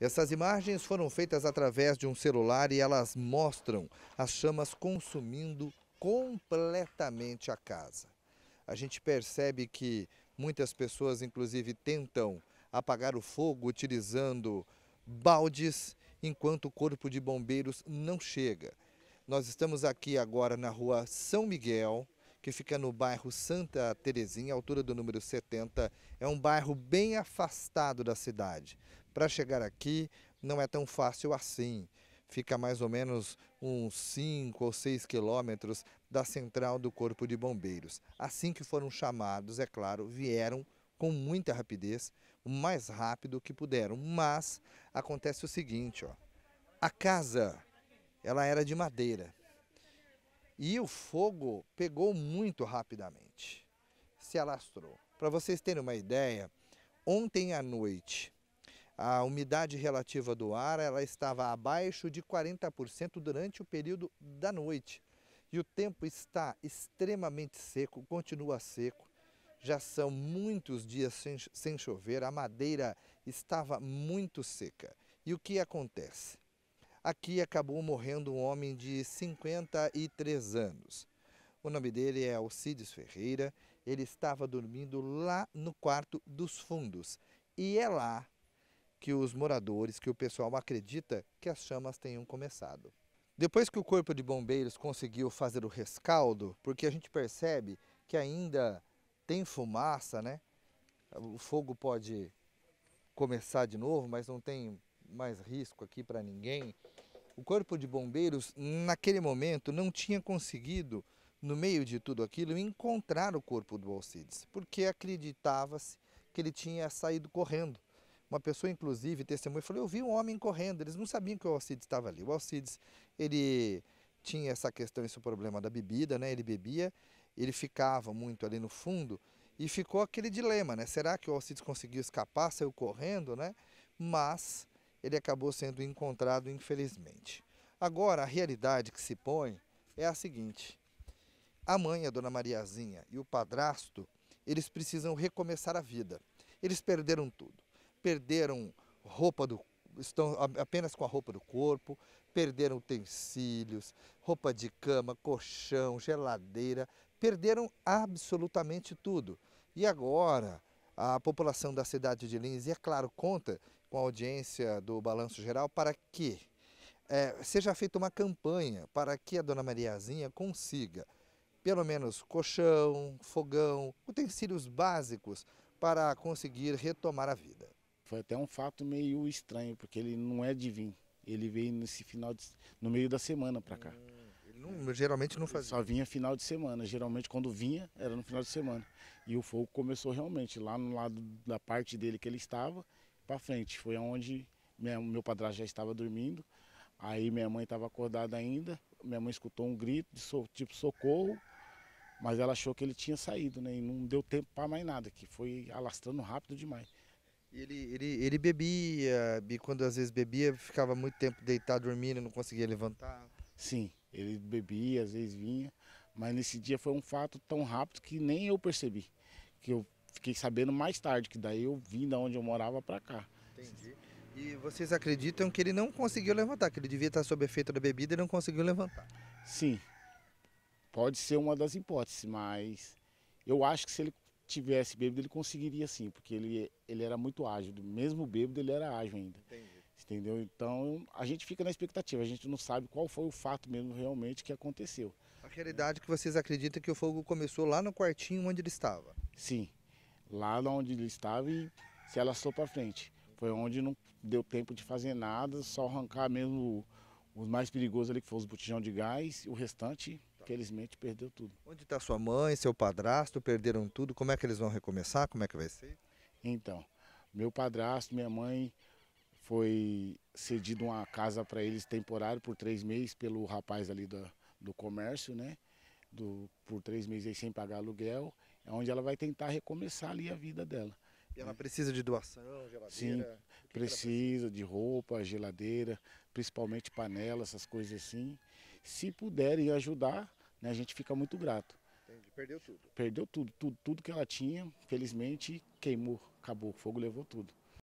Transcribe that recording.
Essas imagens foram feitas através de um celular e elas mostram as chamas consumindo completamente a casa. A gente percebe que muitas pessoas, inclusive, tentam apagar o fogo utilizando baldes, enquanto o Corpo de Bombeiros não chega. Nós estamos aqui agora na rua São Miguel, que fica no bairro Santa Terezinha, altura do número 70. É um bairro bem afastado da cidade. Para chegar aqui não é tão fácil assim. Fica mais ou menos uns 5 ou 6 quilômetros da central do Corpo de Bombeiros. Assim que foram chamados, é claro, vieram com muita rapidez, o mais rápido que puderam. Mas acontece o seguinte, ó. A casa, ela era de madeira. E o fogo pegou muito rapidamente, se alastrou. Para vocês terem uma ideia, ontem à noite, a umidade relativa do ar ela estava abaixo de 40% durante o período da noite. E o tempo está extremamente seco, continua seco. Já são muitos dias sem, sem chover, a madeira estava muito seca. E o que acontece? Aqui acabou morrendo um homem de 53 anos. O nome dele é Alcides Ferreira. Ele estava dormindo lá no quarto dos fundos. E é lá que os moradores, que o pessoal acredita que as chamas tenham começado. Depois que o Corpo de Bombeiros conseguiu fazer o rescaldo, porque a gente percebe que ainda tem fumaça, né? O fogo pode começar de novo, mas não tem mais risco aqui para ninguém. O Corpo de Bombeiros, naquele momento, não tinha conseguido, no meio de tudo aquilo, encontrar o corpo do Alcides, porque acreditava-se que ele tinha saído correndo. Uma pessoa, inclusive, testemunha, falou, eu vi um homem correndo, eles não sabiam que o Alcides estava ali. O Alcides, ele tinha essa questão, esse problema da bebida, né? ele bebia, ele ficava muito ali no fundo, e ficou aquele dilema, né? Será que o Alcides conseguiu escapar, saiu correndo, né? Mas ele acabou sendo encontrado, infelizmente. Agora, a realidade que se põe é a seguinte: a mãe, a dona Mariazinha, e o padrasto, eles precisam recomeçar a vida. Eles perderam tudo. Perderam roupa do estão apenas com a roupa do corpo, perderam utensílios, roupa de cama, colchão, geladeira, perderam absolutamente tudo. E agora, a população da cidade de Lins, e é claro, conta com a audiência do Balanço Geral para que é, seja feita uma campanha para que a Dona Mariazinha consiga pelo menos colchão, fogão, utensílios básicos para conseguir retomar a vida. Foi até um fato meio estranho, porque ele não é de vir. Ele veio nesse final de, no meio da semana para cá. Hum, não, geralmente não fazia. Só vinha final de semana. Geralmente quando vinha era no final de semana. E o fogo começou realmente lá no lado da parte dele que ele estava para frente. Foi onde minha, meu padrasto já estava dormindo, aí minha mãe estava acordada ainda, minha mãe escutou um grito de so, tipo socorro, mas ela achou que ele tinha saído, né? E não deu tempo para mais nada, que foi alastrando rápido demais. Ele, ele, ele bebia, e quando às vezes bebia, ficava muito tempo deitado dormindo, não conseguia levantar. Sim, ele bebia, às vezes vinha, mas nesse dia foi um fato tão rápido que nem eu percebi. Que eu fiquei sabendo mais tarde, que daí eu vim da onde eu morava para cá. Entendi. E vocês acreditam que ele não conseguiu levantar, que ele devia estar sob efeito da bebida e não conseguiu levantar? Sim. Pode ser uma das hipóteses, mas eu acho que se ele tivesse bêbado, ele conseguiria sim, porque ele, ele era muito ágil. Mesmo bêbado, ele era ágil ainda. Entendi. Entendeu? Então a gente fica na expectativa, a gente não sabe qual foi o fato mesmo realmente que aconteceu. A realidade é que vocês acreditam que o fogo começou lá no quartinho onde ele estava? Sim lá onde ele estava e se alastrou para frente. Foi onde não deu tempo de fazer nada, só arrancar mesmo os mais perigosos ali, que foram os botijão de gás, o restante, felizmente, perdeu tudo. Onde está sua mãe, seu padrasto, perderam tudo, como é que eles vão recomeçar, como é que vai ser? Então, meu padrasto, minha mãe, foi cedido uma casa para eles temporário por três meses pelo rapaz ali do, do comércio, né? Do, por três meses sem pagar aluguel. É onde ela vai tentar recomeçar ali a vida dela. E ela precisa de doação, geladeira? Sim, precisa, precisa de roupa, geladeira, principalmente panela, essas coisas assim. Se puderem ajudar, né, a gente fica muito grato. Entendi. Perdeu tudo? Perdeu tudo, tudo, tudo que ela tinha, felizmente queimou, acabou, o fogo levou tudo.